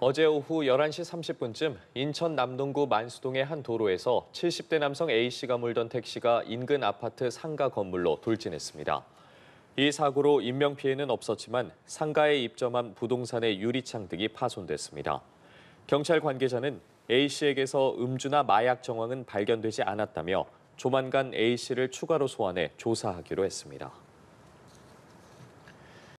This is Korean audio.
어제 오후 11시 30분쯤 인천 남동구 만수동의 한 도로에서 70대 남성 A씨가 몰던 택시가 인근 아파트 상가 건물로 돌진했습니다. 이 사고로 인명피해는 없었지만 상가에 입점한 부동산의 유리창 등이 파손됐습니다. 경찰 관계자는 A씨에게서 음주나 마약 정황은 발견되지 않았다며 조만간 A씨를 추가로 소환해 조사하기로 했습니다.